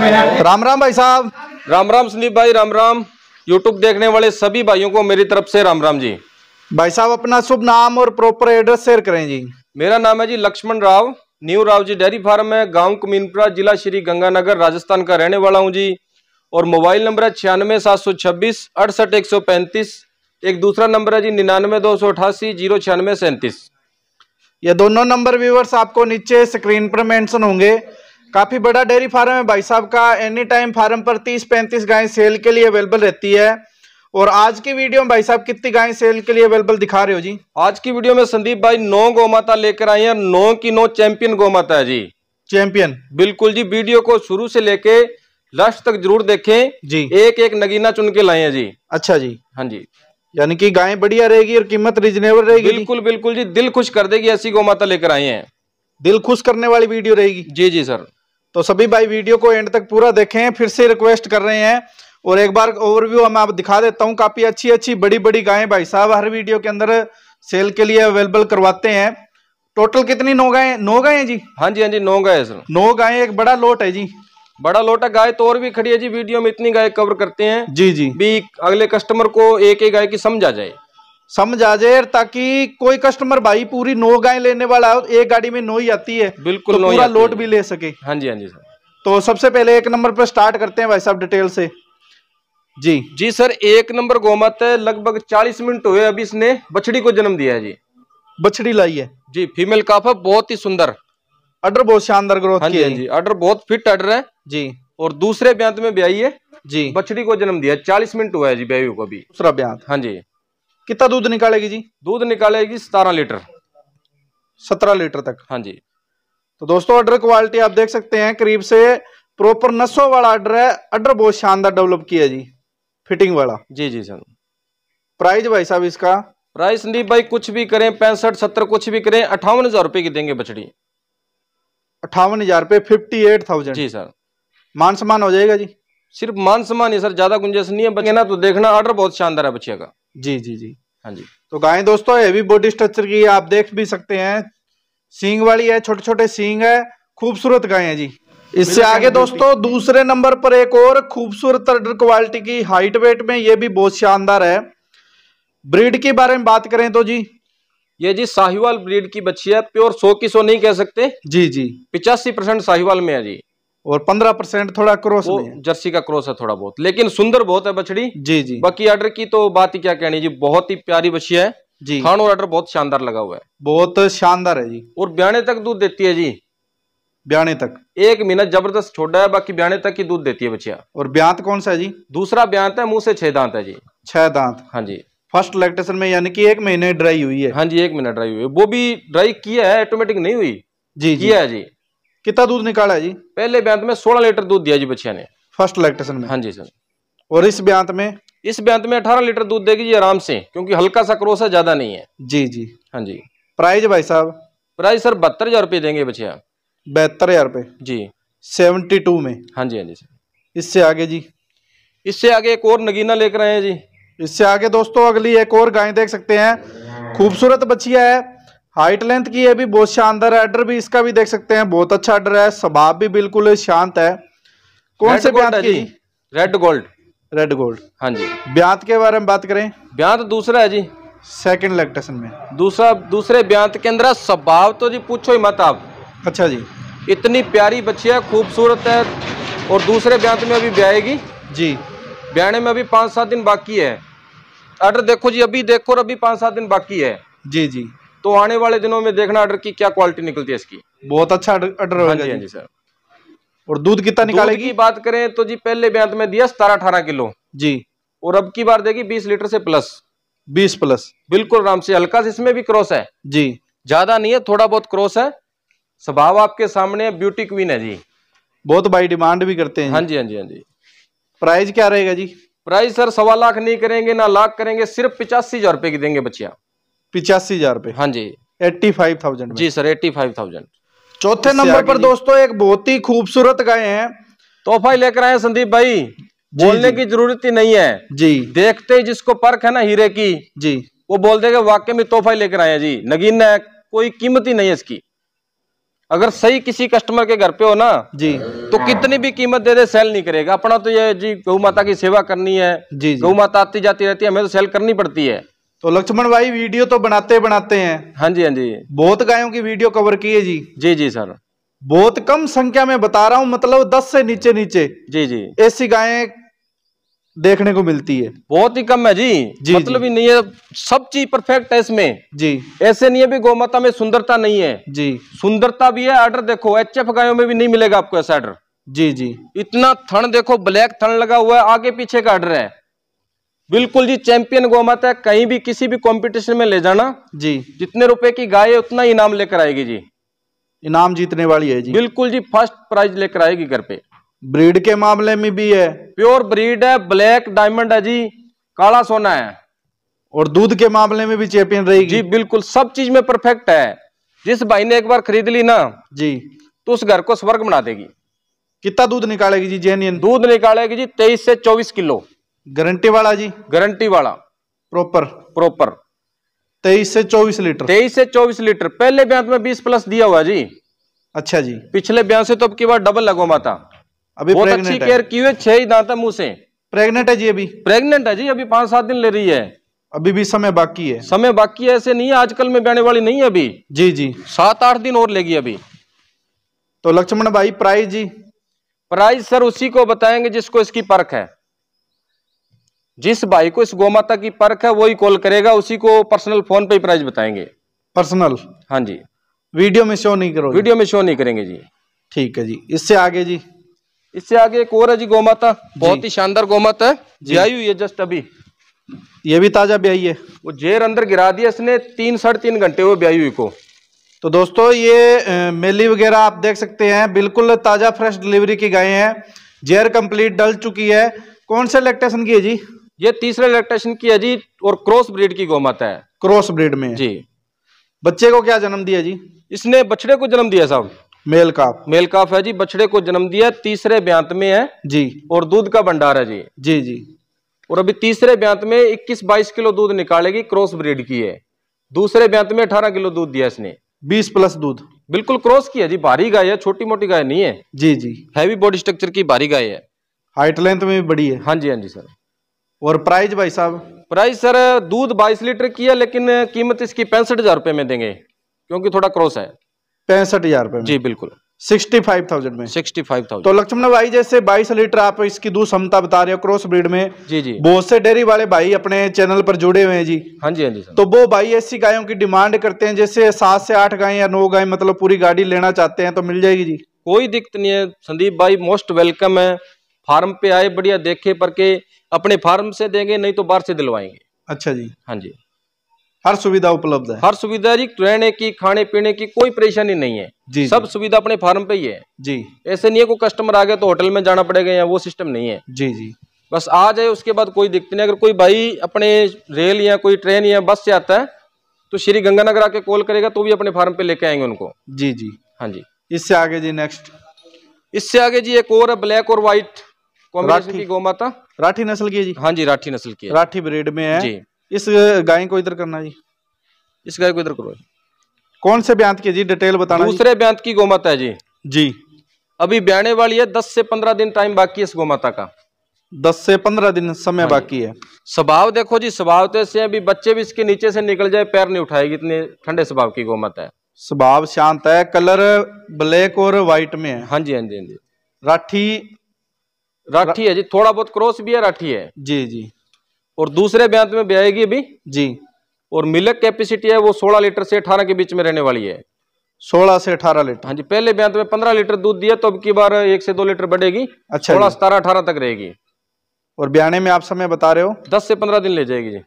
राम राम भाई साहब राम राम संदीप भाई राम राम यूट्यूब देखने वाले सभी भाइयों को मेरी तरफ से राम राम जी भाई साहब अपना शुभ नाम और प्रॉपर एड्रेस शेयर करें जी मेरा नाम है G Laxman Rao new Rao ji dairy farm है गांव कमीनपुरा जिला श्री गंगानगर राजस्थान का रहने वाला हूं जी और मोबाइल नंबर है छियानवे सात सौ छब्बीस अड़सठ एक सौ पैंतीस एक दूसरा नंबर है जी निन्यानवे दो सौ अठासी जीरो छियानवे सैंतीस ये दोनों नंबर व्यूवर्स आपको नीचे स्क्रीन पर मेंशन होंगे काफ़ी बड़ा डेयरी फार्म है भाई साहब का एनी टाइम फार्म पर तीस पैंतीस गायें सेल के लिए अवेलेबल रहती है और आज की वीडियो में भाई साहब कितनी गायें सेल के लिए अवेलेबल दिखा रहे हो जी आज की वीडियो में संदीप भाई नौ गौमाता लेकर आए हैं नौ की नौ चैंपियन गौमाता है जी चैंपियन बिल्कुल जी वीडियो को शुरू से लेके लास्ट तक जरूर देखें जी एक एक नगीना चुन के लाए हैं जी अच्छा जी हाँ जी यानी कि गाय बढ़िया रहेगी और कीमत रिजनेबल रहेगी बिल्कुल बिल्कुल जी दिल खुश कर देगी ऐसी गौमाता लेकर आए हैं दिल खुश करने वाली वीडियो रहेगी जी जी सर तो सभी भाई वीडियो को एंड तक पूरा देखें फिर से रिक्वेस्ट कर रहे हैं और एक बार ओवरव्यू हम आप दिखा देता हूँ काफी अच्छी अच्छी बड़ी बड़ी गायें भाई साहब हर वीडियो के अंदर सेल के लिए अवेलेबल करवाते हैं टोटल कितनी नौ गाय नौ गाय जी हाँ जी हाँ जी नौ गाय सर नौ गाय एक बड़ा लोट है जी बड़ा लोटा गाय तो और भी खड़ी है जी वीडियो में इतनी गाय कवर करते हैं जी जी भी अगले कस्टमर को एक एक गाय की समझ आ जाए समझ आ जाए ताकि कोई कस्टमर भाई पूरी नौ गाय लेने वाला है एक गाड़ी में नौ ही आती है बिल्कुल तो पूरा लोड भी ले सके हाँ जी हाँ जी सर तो सबसे पहले एक नंबर पर स्टार्ट करते हैं भाई साहब डिटेल से जी जी सर एक नंबर गोमत लगभग चालीस मिनट हुए अभी इसने बछड़ी को जन्म दिया है जी बछड़ी लाई है जी फीमेल काफ है बहुत ही सुंदर अडर बहुत शानदार ग्रोथ हाँ जी हाँ जी अडर बहुत फिट अडर है जी और दूसरे ब्यांत में ब्याई है जी बछड़ी को जन्म दिया चालीस मिनट हुआ है जी ब्याई को अभी दूसरा ब्यांत हाँ जी कितना दूध निकालेगी जी दूध निकालेगी सतारह लीटर सत्रह लीटर तक हाँ जी तो दोस्तों ऑर्डर क्वालिटी आप देख सकते हैं करीब से प्रॉपर नसों वाला ऑर्डर है ऑर्डर बहुत शानदार डेवलप किया जी फिटिंग वाला जी जी सर प्राइस भाई साहब इसका प्राइस संदीप भाई कुछ भी करें पैंसठ सत्तर कुछ भी करें अठावन हजार रुपए की देंगे बछड़ी अठावन हजार रुपये फिफ्टी एट थाउजेंड जी सर मान सम्मान हो जाएगा जी सिर्फ मान सम्मान ही सर ज्यादा गुंजाइश नहीं है ना तो देखना ऑर्डर बहुत शानदार है बच्चे का जी जी जी हाँ जी तो गाय दोस्तों भी बॉडी स्ट्रक्चर की आप देख भी सकते हैं सींग वाली है छोटे छोटे सींग है खूबसूरत गाय है जी इससे आगे दोस्तों दूसरे नंबर पर एक और खूबसूरत क्वालिटी की हाइट वेट में ये भी बहुत शानदार है ब्रीड के बारे में बात करें तो जी ये जी साहिवाल ब्रीड की बच्ची है प्योर सो की सो नहीं कह सकते जी जी पिचासी परसेंट साहिवाल में है जी और पंद्रह परसेंट थोड़ा क्रॉस जर्सी का क्रॉस है थोड़ा बहुत लेकिन सुंदर बहुत है बछड़ी जी जी बाकी ऑर्डर की तो बात ही क्या कहनी जी बहुत ही प्यारी बछी है जी खान और बहुत शानदार लगा हुआ है बहुत शानदार है जी और ब्याने तक दूध देती है जी ब्याने तक एक महीना जबरदस्त छोटा है बाकी ब्याने तक ही दूध देती है बछिया और ब्यांत कौन सा है जी दूसरा ब्यांत है मुंह से छह दांत है जी छह दांत हाँ जी फर्स्ट लैक्टेशन में यानी कि एक महीने ड्राई हुई है हाँ जी एक महीना ड्राई हुई है वो भी ड्राई किया है ऑटोमेटिक नहीं हुई जी किया है जी कितना दूध निकाला है जी पहले ब्यांत में सोलह लीटर दूध दिया जी बच्चे ने फर्स्ट लैक्टेशन में हाँ जी सर और इस ब्यांत में इस ब्यांत में अठारह लीटर दूध देगी जी आराम से क्योंकि हल्का सा क्रोस है ज्यादा नहीं है जी जी हाँ जी प्राइस भाई साहब प्राइस सर बहत्तर हजार रुपये देंगे बच्चे बहत्तर हजार रुपये जी सेवेंटी टू में हाँ जी हाँ जी सर इससे आगे जी इससे आगे एक और नगीना लेकर आए हैं जी इससे आगे दोस्तों अगली एक और गाय देख सकते हैं खूबसूरत बच्चिया है हाइट लेंथ की है भी बहुत शानदार है एडर भी इसका भी देख सकते हैं बहुत अच्छा एडर है स्वभाव भी बिल्कुल शांत है कौन से ब्यांत की रेड गोल्ड रेड गोल्ड हाँ जी ब्यांत के बारे में बात करें ब्यांत दूसरा है जी सेकंड लैक्टेशन में दूसरा दूसरे ब्यांत के अंदर स्वभाव तो जी पूछो ही मत आप अच्छा जी इतनी प्यारी बच्ची है खूबसूरत है और दूसरे ब्यांत में अभी ब्याएगी जी ब्याने में अभी पाँच सात दिन बाकी है एडर देखो जी अभी देखो और अभी पाँच सात दिन बाकी है जी जी तो आने वाले दिनों में देखना ऑर्डर की क्या क्वालिटी निकलती है इसकी बहुत अच्छा ऑर्डर हाँ जी हाँ जी सर और दूध कितना निकालेगी की बात करें तो जी पहले ब्यांत में दिया सतारह अठारह किलो जी और अब की बार देगी बीस लीटर से प्लस बीस प्लस बिल्कुल आराम से हल्का से इसमें भी क्रॉस है जी ज्यादा नहीं है थोड़ा बहुत क्रॉस है स्वभाव आपके सामने ब्यूटी क्वीन है जी बहुत बाई डिमांड भी करते हैं हाँ जी हाँ जी हाँ जी प्राइस क्या रहेगा जी प्राइस सर सवा लाख नहीं करेंगे ना लाख करेंगे सिर्फ पिचासी हजार रुपए की देंगे बच्चिया पिचासी हजार रुपए हाँ जी एट्टी फाइव थाउजेंड जी सर एट्टी फाइव थाउजेंड चौथे नंबर पर दोस्तों एक बहुत ही खूबसूरत गाय है तोहफा लेकर आए संदीप भाई बोलने की जरूरत ही नहीं है जी देखते ही जिसको परख है ना हीरे की जी वो बोल देगा वाकई में तोहफा लेकर आए जी नगीन है कोई कीमत ही नहीं है इसकी अगर सही किसी कस्टमर के घर पे हो ना जी तो कितनी भी कीमत दे दे सेल नहीं करेगा अपना तो ये जी गौ माता की सेवा करनी है जी। गौ माता आती जाती रहती है हमें तो सेल करनी पड़ती है तो लक्ष्मण भाई वीडियो तो बनाते बनाते हैं हाँ जी हाँ जी बहुत गायों की वीडियो कवर की है जी जी जी सर बहुत कम संख्या में बता रहा हूँ मतलब दस से नीचे नीचे जी जी ऐसी गायें देखने को मिलती है बहुत ही कम है जी जी मतलब जी। नहीं है सब चीज परफेक्ट है इसमें जी ऐसे नहीं है भी गोमाता में सुंदरता नहीं है जी सुंदरता भी है आर्डर देखो एच एफ गायों में भी नहीं मिलेगा आपको ऐसा आर्डर जी जी इतना थन देखो ब्लैक थन लगा हुआ है आगे पीछे का आर्डर है बिल्कुल जी चैंपियन है कहीं भी किसी भी कंपटीशन में ले जाना जी जितने रुपए की गाय है उतना इनाम लेकर आएगी जी इनाम जीतने वाली है जी बिल्कुल जी फर्स्ट प्राइज लेकर आएगी घर पे ब्रीड के मामले में भी है प्योर ब्रीड है ब्लैक डायमंड है जी काला सोना है और दूध के मामले में भी चैंपियन रहेगी जी बिल्कुल सब चीज में परफेक्ट है जिस भाई ने एक बार खरीद ली ना जी तो उस घर को स्वर्ग बना देगी कितना दूध निकालेगी जी जेनियन दूध निकालेगी जी तेईस से चौबीस किलो गारंटी वाला जी गारंटी वाला प्रॉपर प्रॉपर तेईस से चौबीस लीटर तेईस से चौबीस लीटर पहले ब्यांत में बीस प्लस दिया हुआ जी अच्छा जी पिछले ब्याह से तो अब की बार डबल लगो माता अभी बहुत अच्छी केयर की हुई छह ही दांत है मुंह से प्रेग्नेंट है जी अभी प्रेग्नेंट है जी अभी पांच सात दिन ले रही है अभी भी समय बाकी है समय बाकी है ऐसे नहीं है आजकल में ब्याने वाली नहीं है अभी जी जी सात आठ दिन और लेगी अभी तो लक्ष्मण भाई प्राइस जी प्राइस सर उसी को बताएंगे जिसको इसकी परख है जिस भाई को इस गोमाता की परख है वही कॉल करेगा उसी को पर्सनल फोन पे प्राइस बताएंगे पर्सनल हाँ जी वीडियो में शो नहीं करो वीडियो में शो नहीं करेंगे जी ठीक है जी इससे आगे जी इससे आगे एक और है जी गोमाता बहुत ही शानदार गोमाता है आई हुई है जस्ट अभी ये भी ताजा ब्याई है वो जेर अंदर गिरा दिया इसने तीन साढ़े तीन घंटे हुए ब्याई हुई को तो दोस्तों ये मेली वगैरह आप देख सकते हैं बिल्कुल ताजा फ्रेश डिलीवरी की गाय हैं जेर कंप्लीट डल चुकी है कौन से इलेक्ट्रेशन की है जी ये तीसरे लैक्टेशन की है जी और क्रॉस ब्रीड की गोमत है क्रॉस ब्रीड में जी बच्चे को क्या जन्म दिया जी इसने बछड़े को जन्म दिया साहब मेल काफ मेल काफ है जी बछड़े को जन्म दिया तीसरे ब्यांत में है जी और दूध का भंडार है जी जी जी और अभी तीसरे ब्यांत में 21 बाईस किलो दूध निकालेगी क्रॉस ब्रीड की है दूसरे ब्यांत में अठारह किलो दूध दिया इसने बीस प्लस दूध बिल्कुल क्रॉस की है जी भारी गाय है छोटी मोटी गाय नहीं है जी जी हैवी बॉडी स्ट्रक्चर की भारी गाय है हाइट लेंथ में भी बड़ी है हाँ जी हाँ जी सर और प्राइस भाई साहब प्राइस सर दूध 22 लीटर की है लेकिन कीमत इसकी पैंसठ हजार रुपए में देंगे क्योंकि थोड़ा क्रॉस है पैंसठ हजार रुपए जी बिल्कुल सिक्सटी फाइव थाउजेंड में सिक्सटी फाइव थाउजेंड तो लक्ष्मण भाई जैसे बाईस लीटर आप इसकी दूध क्षमता बता रहे हो क्रॉस ब्रीड में जी जी बहुत से डेयरी वाले भाई अपने चैनल पर जुड़े हुए हैं जी हाँ जी हाँ जी तो वो भाई ऐसी गायों की डिमांड करते हैं जैसे सात से आठ गाय या नौ गाय मतलब पूरी गाड़ी लेना चाहते हैं तो मिल जाएगी जी कोई दिक्कत नहीं है संदीप भाई मोस्ट वेलकम है फार्म पे आए बढ़िया देखे पर के अपने फार्म से देंगे नहीं तो बाहर से दिलवाएंगे अच्छा जी हाँ जी हर सुविधा उपलब्ध है हर सुविधा जी रहने की खाने पीने की कोई परेशानी नहीं है जी सब सुविधा अपने फार्म पे ही है जी ऐसे नहीं है कोई कस्टमर आ गया तो होटल में जाना पड़ेगा या वो सिस्टम नहीं है जी जी बस आ जाए उसके बाद कोई दिक्कत नहीं अगर कोई भाई अपने रेल या कोई ट्रेन या बस से आता है तो श्री गंगानगर आके कॉल करेगा तो भी अपने फार्म पे लेके आएंगे उनको जी जी हाँ जी इससे आगे जी नेक्स्ट इससे आगे जी एक और ब्लैक और व्हाइट राठी की गौ माता राठी नस्ल की है जी हाँ जी राठी नस्ल की राठी ब्रीड में है इस गाय को इधर करना जी इस गाय को इधर करो कौन से ब्यांत की जी डिटेल बताना दूसरे ब्यांत की गोमाता है जी जी अभी ब्याने वाली है दस से पंद्रह दिन टाइम बाकी है इस गोमाता का दस से पंद्रह दिन समय हाँ बाकी है स्वभाव देखो जी स्वभाव तो ऐसे अभी बच्चे भी इसके नीचे से निकल जाए पैर नहीं उठाएगी इतने ठंडे स्वभाव की गोमाता है स्वभाव शांत है कलर ब्लैक और व्हाइट में है हाँ जी हाँ जी हाँ जी राठी राठी है जी थोड़ा बहुत क्रॉस भी है राठी है जी जी और दूसरे ब्यांत में भी आएगी अभी जी और मिलक कैपेसिटी है वो 16 लीटर से 18 के बीच में रहने वाली है 16 से 18 लीटर हाँ जी पहले ब्यांत में 15 लीटर दूध दिया तो अब की बार एक से दो लीटर बढ़ेगी अच्छा सोलह सतारह अठारह तक रहेगी और ब्याने में आप समय बता रहे हो दस से पंद्रह दिन ले जाएगी जी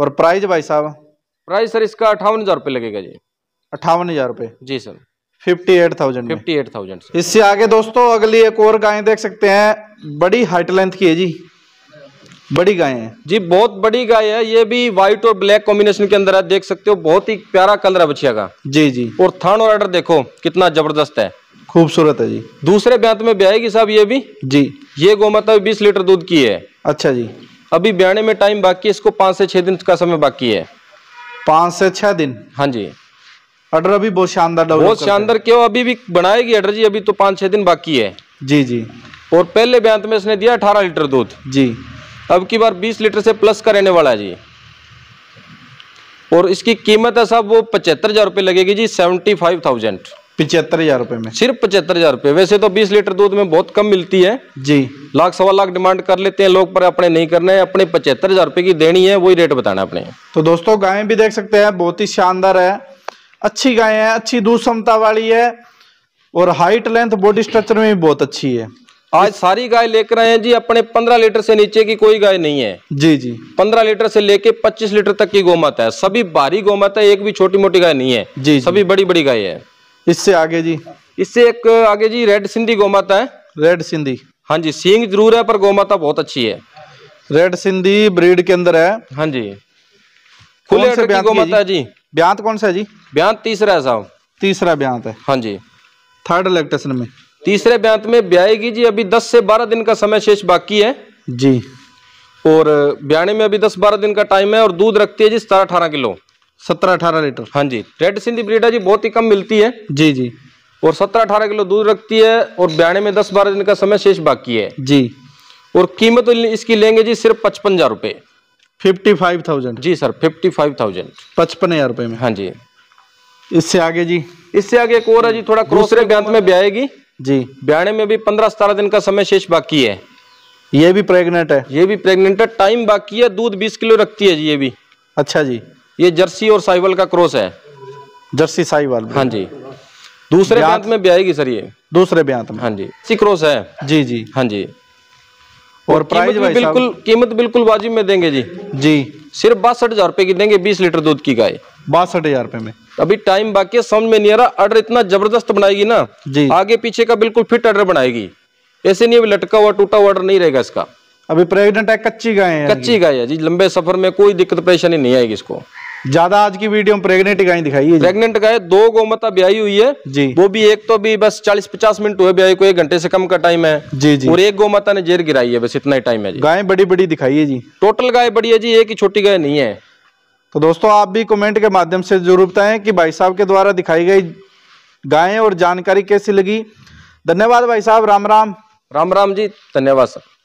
और प्राइस भाई साहब प्राइस सर इसका अठावन हजार रुपये लगेगा जी अठावन हजार रुपये जी सर फिफ्टी एट थाउजेंड इससे आगे दोस्तों अगली एक और गाय देख सकते हैं बड़ी हाइट लेंथ की है जी बड़ी गाय है जी बहुत बड़ी गाय है ये भी व्हाइट और ब्लैक कॉम्बिनेशन के अंदर है देख सकते हो बहुत ही प्यारा कलर है बछिया का जी जी और थर्ड ऑर्डर देखो कितना जबरदस्त है खूबसूरत है जी दूसरे ब्यांत में ब्याएगी साहब ये भी जी ये गो माता बीस लीटर दूध की है अच्छा जी अभी ब्याने में टाइम बाकी है इसको पांच से छह दिन का समय बाकी है पांच से छह दिन हाँ जी हडर अभी बहुत शानदार बहुत शानदार क्यों अभी भी बनाएगी हडर जी अभी तो पाँच छह दिन बाकी है जी जी और पहले ब्यांत में इसने दिया अठारह लीटर दूध जी अब की बार बीस लीटर से प्लस का रहने वाला है जी और इसकी कीमत है साहब वो पचहत्तर हजार रुपये लगेगी जी सेवेंटी फाइव थाउजेंड पचहत्तर हजार रुपये में सिर्फ पचहत्तर हजार रुपये वैसे तो बीस लीटर दूध में बहुत कम मिलती है जी लाख सवा लाख डिमांड कर लेते हैं लोग पर अपने नहीं करने हैं अपने पचहत्तर हजार रुपये की देनी है वही रेट बताना अपने तो दोस्तों गाय भी देख सकते हैं बहुत ही शानदार है अच्छी गाय है अच्छी दूध क्षमता वाली है और हाइट लेंथ बॉडी स्ट्रक्चर में भी बहुत अच्छी है आज सारी गाय लेकर आए हैं जी अपने पंद्रह लीटर से नीचे की कोई गाय नहीं है जी जी पंद्रह लीटर से लेके पच्चीस लीटर तक की गोमाता है सभी भारी गोमाता है एक भी छोटी मोटी गाय नहीं है जी सभी बड़ी बड़ी गाय है इससे आगे जी इससे एक आगे जी रेड सिंधी गोमाता है रेड सिंधी हाँ जी सींग जरूर है पर गोमाता बहुत अच्छी है रेड सिंधी ब्रीड के अंदर है हाँ जी खुले गोमाता है जी ब्यांत कौन सा है जी बयान तीसरा है साहब तीसरा बयान है हाँ जी थर्ड इलेक्ट्रेशन में तीसरे बयान में ब्याएगी जी अभी दस से बारह दिन का समय शेष बाकी है जी और ब्याने में अभी दस बारह दिन का टाइम है और दूध रखती है जी सतारह अठारह किलो सत्रह अठारह लीटर हाँ जी रेड सिंधी ब्रीड है जी बहुत ही कम मिलती है जी जी और सत्रह अठारह किलो दूध रखती है और ब्याने में दस बारह दिन का समय शेष बाकी है जी और कीमत इसकी लेंगे जी सिर्फ पचपन हजार रुपये फिफ्टी फाइव थाउजेंड जी सर फिफ्टी फाइव थाउजेंड पचपन हजार रुपये में हाँ जी इससे आगे जी इससे आगे एक और है जी थोड़ा दूसरे ग्रंथ में ब्याएगी जी ब्याने में भी पंद्रह सतारह दिन का समय शेष बाकी है ये भी प्रेग्नेंट है ये भी प्रेग्नेंट है टाइम बाकी है दूध बीस किलो रखती है जी ये भी अच्छा जी ये जर्सी और साइवल का क्रॉस है जर्सी साइवल हाँ जी दूसरे ब्यांत में ब्याएगी सर ये दूसरे ब्यांत में हाँ जी सी क्रॉस है जी जी हाँ जी और प्राइस तो बिल्कुल कीमत बिल्कुल वाजिब में देंगे जी जी सिर्फ बासठ हजार रुपए की देंगे बीस लीटर दूध की गाय बासठ हजार रुपए में अभी टाइम बाकी है समझ में नहीं आ रहा अर्डर इतना जबरदस्त बनाएगी ना जी आगे पीछे का बिल्कुल फिट अर्डर बनाएगी ऐसे नहीं अभी लटका हुआ टूटा हुआ नहीं रहेगा इसका अभी प्रेगनेंट है कच्ची गाय है कच्ची गाय है जी लंबे सफर में कोई दिक्कत परेशानी नहीं आएगी इसको ज्यादा आज की वीडियो में प्रेग्नेंट गाय दिखाई है प्रेग्नेंट गाय दो गोमता ब्याई हुई है जी वो भी एक तो अभी बस चालीस पचास मिनट हुए ब्याई को एक घंटे से कम का टाइम है जी जी और एक गौमाता ने जेर गिराई है बस इतना ही टाइम है गाय बड़ी बड़ी दिखाई है जी टोटल गाय बड़ी है जी एक ही छोटी गाय नहीं है तो दोस्तों आप भी कमेंट के माध्यम से जरूर बताएं कि भाई साहब के द्वारा दिखाई गई गायें और जानकारी कैसी लगी धन्यवाद भाई साहब राम राम राम राम जी धन्यवाद सर